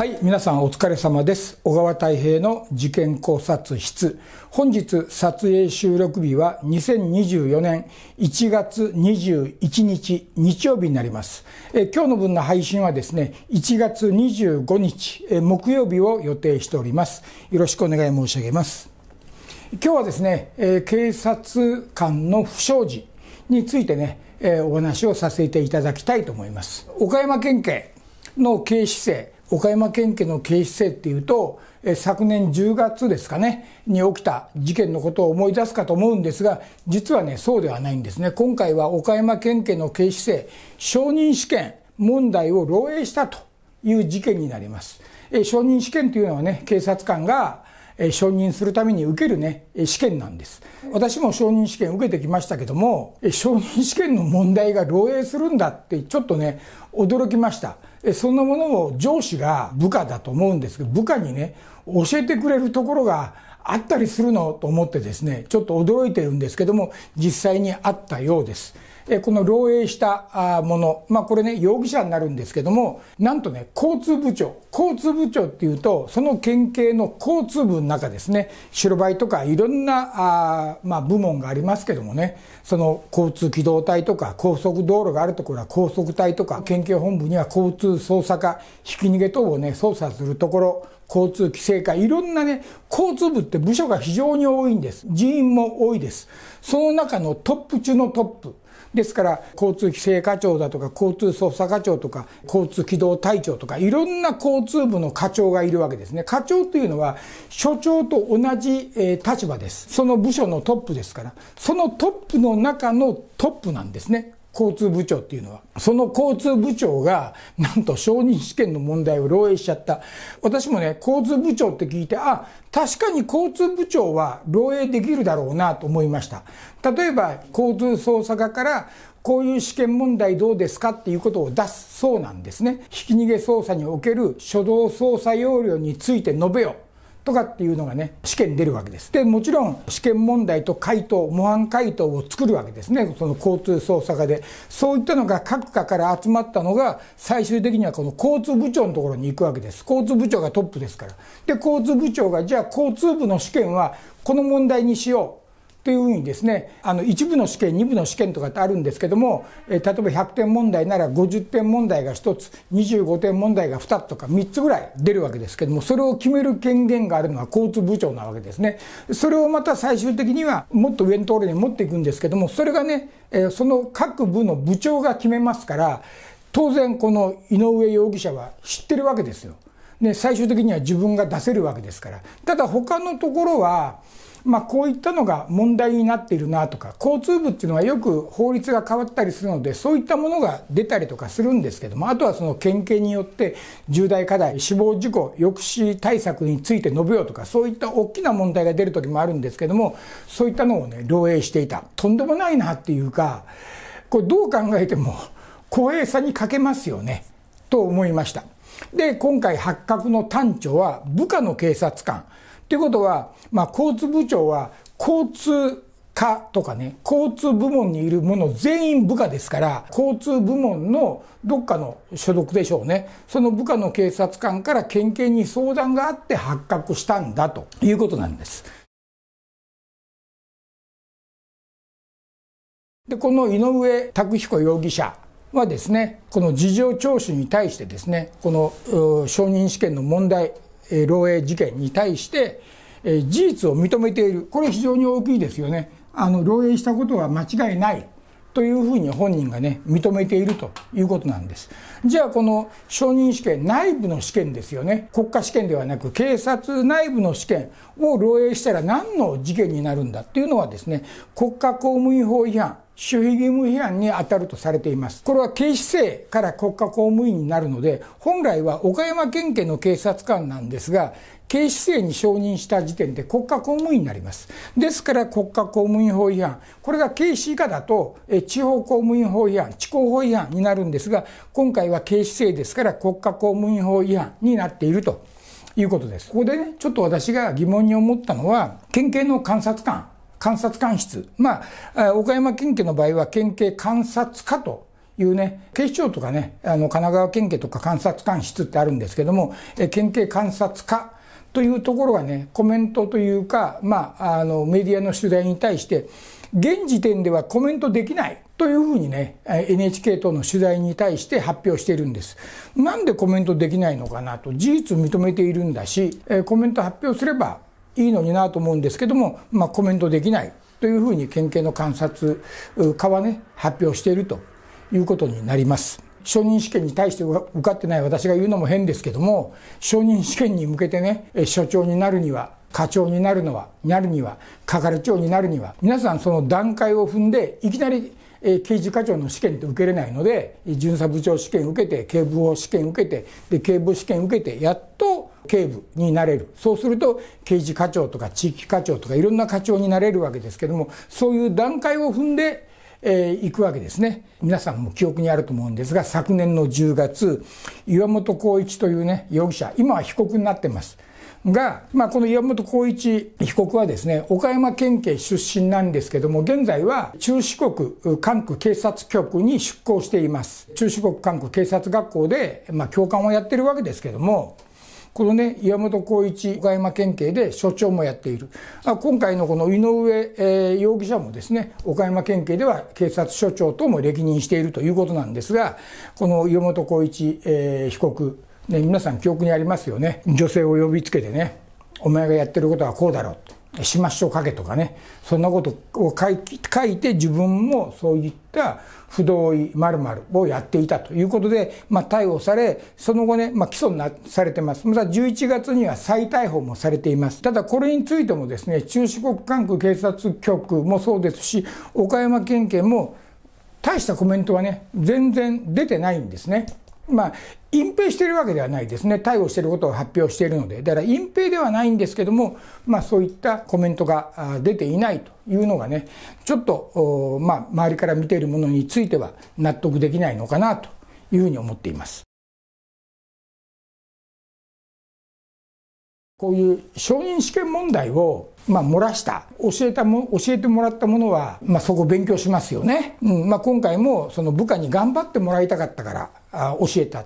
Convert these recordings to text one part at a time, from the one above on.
はい皆さんお疲れ様です小川太平の事件考察室本日撮影収録日は2024年1月21日日曜日になりますえ今日の分の配信はですね1月25日え木曜日を予定しておりますよろしくお願い申し上げます今日はですね、え警察官の不祥事についてね、えお話をさせていただきたいと思います岡山県警の警視正岡山県警の警視正っていうと、え昨年10月ですかね、に起きた事件のことを思い出すかと思うんですが、実はね、そうではないんですね。今回は岡山県警の警視正、承認試験問題を漏洩したという事件になります。え承認試験というのはね、警察官が、承認するために受けるね試験なんです私も承認試験受けてきましたけども承認試験の問題が漏洩するんだってちょっとね驚きましたそんなものを上司が部下だと思うんですけど部下にね教えてくれるところがあったりするのと思ってですねちょっと驚いてるんですけども実際にあったようですこの漏洩したもの、まあ、これね、容疑者になるんですけども、なんとね、交通部長、交通部長っていうと、その県警の交通部の中ですね、白バイとかいろんなあ、まあ、部門がありますけどもね、その交通機動隊とか、高速道路があるところは高速隊とか、県警本部には交通捜査課、ひき逃げ等をね、捜査するところ、交通規制課、いろんなね、交通部って部署が非常に多いんです。人員も多いです。その中のトップ中のトップ。ですから、交通規制課長だとか、交通捜査課長とか、交通機動隊長とか、いろんな交通部の課長がいるわけですね。課長というのは、所長と同じ、えー、立場です。その部署のトップですから、そのトップの中のトップなんですね。交通部長っていうのは。その交通部長が、なんと承認試験の問題を漏洩しちゃった。私もね、交通部長って聞いて、あ、確かに交通部長は漏洩できるだろうなと思いました。例えば、交通捜査課から、こういう試験問題どうですかっていうことを出すそうなんですね。ひき逃げ捜査における初動捜査要領について述べよ。とかっていうのがね試験出るわけですでもちろん試験問題と回答模範回答を作るわけですねその交通捜査課でそういったのが各課から集まったのが最終的にはこの交通部長のところに行くわけです交通部長がトップですからで交通部長がじゃあ交通部の試験はこの問題にしようというふうにですねあの一部の試験2部の試験とかってあるんですけども、えー、例えば100点問題なら50点問題が1つ25点問題が2つとか3つぐらい出るわけですけどもそれを決める権限があるのは交通部長なわけですねそれをまた最終的にはもっと上のところに持っていくんですけどもそれがね、えー、その各部の部長が決めますから当然この井上容疑者は知ってるわけですよ。最終的には自分が出せるわけですからただ他のところはまあ、こういったのが問題になっているなとか交通部っていうのはよく法律が変わったりするのでそういったものが出たりとかするんですけどもあとはその県警によって重大課題死亡事故抑止対策について述べようとかそういった大きな問題が出る時もあるんですけどもそういったのをね漏洩していたとんでもないなっていうかこれどう考えても公平さに欠けますよねと思いました。で今回発覚の端緒は部下の警察官ということは、まあ、交通部長は交通課とかね、交通部門にいる者全員部下ですから、交通部門のどっかの所属でしょうね。その部下の警察官から県警に相談があって発覚したんだということなんです。で、この井上拓彦容疑者はですね、この事情聴取に対してですね、この承認試験の問題漏洩事件に対して、事実を認めている、これ非常に大きいですよね。あの漏洩したことは間違いないというふうに本人がね認めているということなんですじゃあこの承認試験内部の試験ですよね国家試験ではなく警察内部の試験を漏洩したら何の事件になるんだっていうのはですね国家公務員法違反守秘義務違反に当たるとされていますこれは警視正から国家公務員になるので本来は岡山県警の警察官なんですが警視正に承認した時点で国家公務員になります。ですから国家公務員法違反、これが警視以下だと地方公務員法違反、地方法違反になるんですが、今回は警視正ですから国家公務員法違反になっているということです。ここでね、ちょっと私が疑問に思ったのは、県警の監察官監察官室。まあ、岡山県警の場合は県警監察課というね、警視庁とかね、あの、神奈川県警とか監察官室ってあるんですけども、え県警監察課というところがね、コメントというか、まあ、あの、メディアの取材に対して、現時点ではコメントできないというふうにね、NHK 等の取材に対して発表しているんです。なんでコメントできないのかなと、事実認めているんだし、コメント発表すればいいのになと思うんですけども、まあ、コメントできないというふうに県警の観察課はね発表しているということになります。承認試験に対して受かってない私が言うのも変ですけども承認試験に向けてね所長になるには課長になるのはなるには係長になるには皆さんその段階を踏んでいきなり刑事課長の試験って受けれないので巡査部長試験受けて警部補試験受けてで警部試験受けてやっと警部になれるそうすると刑事課長とか地域課長とかいろんな課長になれるわけですけどもそういう段階を踏んでえー、くわけですね皆さんも記憶にあると思うんですが昨年の10月岩本浩一というね容疑者今は被告になってますが、まあ、この岩本浩一被告はですね岡山県警出身なんですけども現在は中四国管区警察局に出向しています中四国管区警察学校で、まあ、教官をやってるわけですけどもこのね、岩本浩一、岡山県警で所長もやっている。あ今回のこの井上、えー、容疑者もですね、岡山県警では警察署長とも歴任しているということなんですが、この岩本浩一、えー、被告、ね、皆さん記憶にありますよね。女性を呼びつけてね、お前がやってることはこうだろうと。始末書を書けとかね、そんなことを書い書いて自分もそういった不同意〇〇をやっていたということで、まあ、逮捕され、その後ね、まあ、起訴なされてます。また11月には再逮捕もされています。ただこれについてもですね、中四国管区警察局もそうですし、岡山県警も大したコメントはね、全然出てないんですね。まあ、隠蔽しているわけではないですね、逮捕していることを発表しているので、だから隠蔽ではないんですけども、まあ、そういったコメントが出ていないというのがね、ちょっと、まあ、周りから見ているものについては納得できないのかなというふうに思っています。こういう承認試験問題をまあ、漏らした。教えたも、教えてもらったものは、まあ、そこ勉強しますよね。うん。まあ、今回も、その部下に頑張ってもらいたかったから、あ教えた。い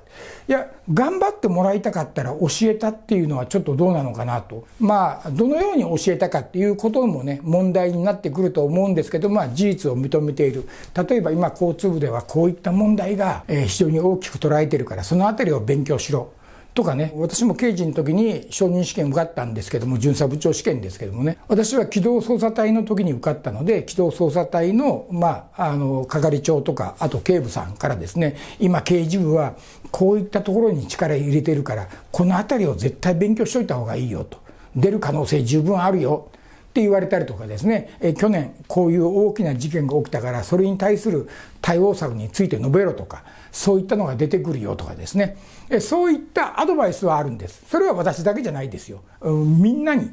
や、頑張ってもらいたかったら教えたっていうのはちょっとどうなのかなと。まあ、どのように教えたかっていうこともね、問題になってくると思うんですけど、まあ、事実を認めている。例えば今、交通部ではこういった問題が、え非常に大きく捉えてるから、その辺りを勉強しろ。とかね、私も刑事の時に承認試験受かったんですけども、巡査部長試験ですけどもね、私は機動捜査隊の時に受かったので、機動捜査隊の、まあ、あの、係長とか、あと警部さんからですね、今刑事部はこういったところに力入れてるから、この辺りを絶対勉強しといた方がいいよと。出る可能性十分あるよ。って言われたりとかですね、え去年こういう大きな事件が起きたからそれに対する対応策について述べろとかそういったのが出てくるよとかですね、えそういったアドバイスはあるんですそれは私だけじゃないですよ、みんなに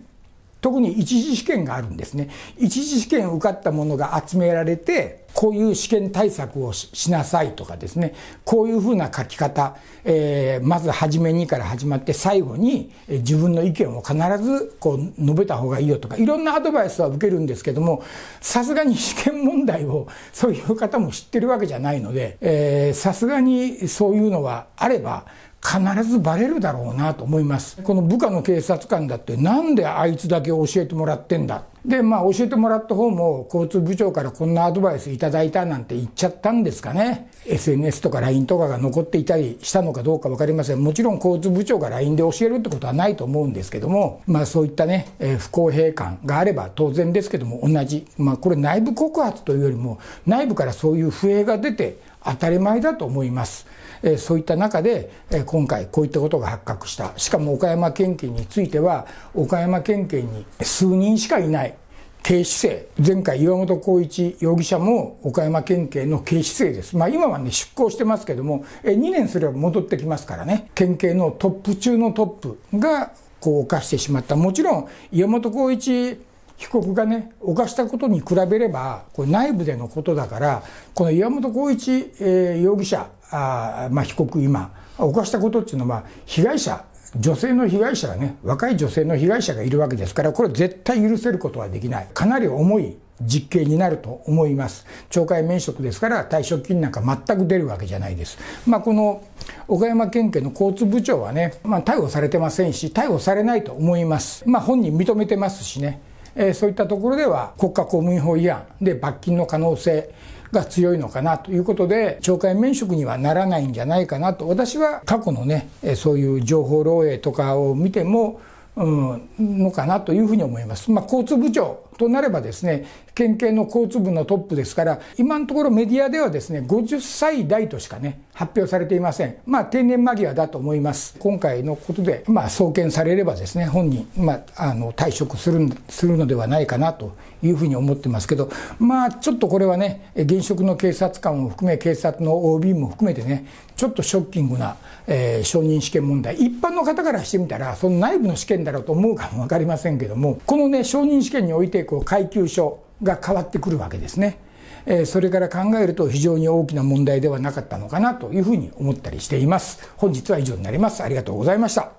特に一次試験があるんですね一次試験受かったものが集められてこういう試験対策をしなさいとかですねこういうふうな書き方、えー、まず初めにから始まって最後に自分の意見を必ずこう述べた方がいいよとかいろんなアドバイスは受けるんですけどもさすがに試験問題を そういう方も知ってるわけじゃないのでさすがにそういうのはあれば必ずバレるだろうなと思いますこの部下の警察官だってなんであいつだけ教えてもらってんだでまあ教えてもらった方も交通部長からこんなアドバイスいただいたなんて言っちゃったんですかね SNS とか LINE とかが残っていたりしたのかどうか分かりませんもちろん交通部長が LINE で教えるってことはないと思うんですけどもまあそういったね、えー、不公平感があれば当然ですけども同じまあこれ内部告発というよりも内部からそういう不平が出て当たり前だと思います。えそういった中で、え今回こういったことが発覚した。しかも岡山県警については、岡山県警に数人しかいない。警視正。前回岩本浩一容疑者も岡山県警の警視正です。まあ今はね、出向してますけども、え2年すれば戻ってきますからね。県警のトップ中のトップが、こう犯してしまった。もちろん、岩本浩一被告がね犯したことに比べればこれ内部でのことだからこの岩本浩一、えー、容疑者あ、まあ、被告今犯したことっていうのは被害者女性の被害者がね若い女性の被害者がいるわけですからこれ絶対許せることはできないかなり重い実刑になると思います懲戒免職ですから退職金なんか全く出るわけじゃないです、まあ、この岡山県警の交通部長はね、まあ、逮捕されてませんし逮捕されないと思います、まあ、本人認めてますしねえそういったところでは国家公務員法違反で罰金の可能性が強いのかなということで懲戒免職にはならないんじゃないかなと私は過去のねそういう情報漏洩とかを見ても、うん、のかなというふうに思います。まあ、交通部長となればですね県警の交通部のトップですから今のところメディアではですね50歳代としかね発表されていませんまあ定年間際だと思います今回のことでまあ送検されればですね本人まああの退職するするのではないかなというふうに思ってますけどまあちょっとこれはね現職の警察官を含め警察の OB も含めてねちょっとショッキングな、えー、承認試験問題一般の方からしてみたらその内部の試験だろうと思うかも分かりませんけどもこのね承認試験においてこう階級書が変わってくるわけですね。えそれから考えると非常に大きな問題ではなかったのかなというふうに思ったりしています。本日は以上になります。ありがとうございました。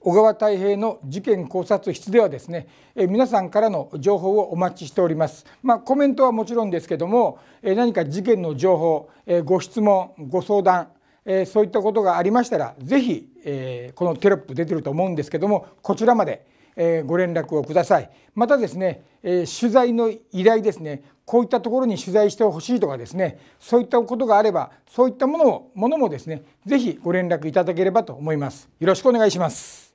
小川太平の事件考察室ではですね、え皆さんからの情報をお待ちしております。まあ、コメントはもちろんですけども、え何か事件の情報、えご質問、ご相談、えそういったことがありましたら、是非えこのテロップ出てると思うんですけども、こちらまで。えご連絡をくださいまたですね、え取材の依頼ですねこういったところに取材してほしいとかですねそういったことがあればそういったものもものもですね是非ご連絡いただければと思いますよろしくお願いします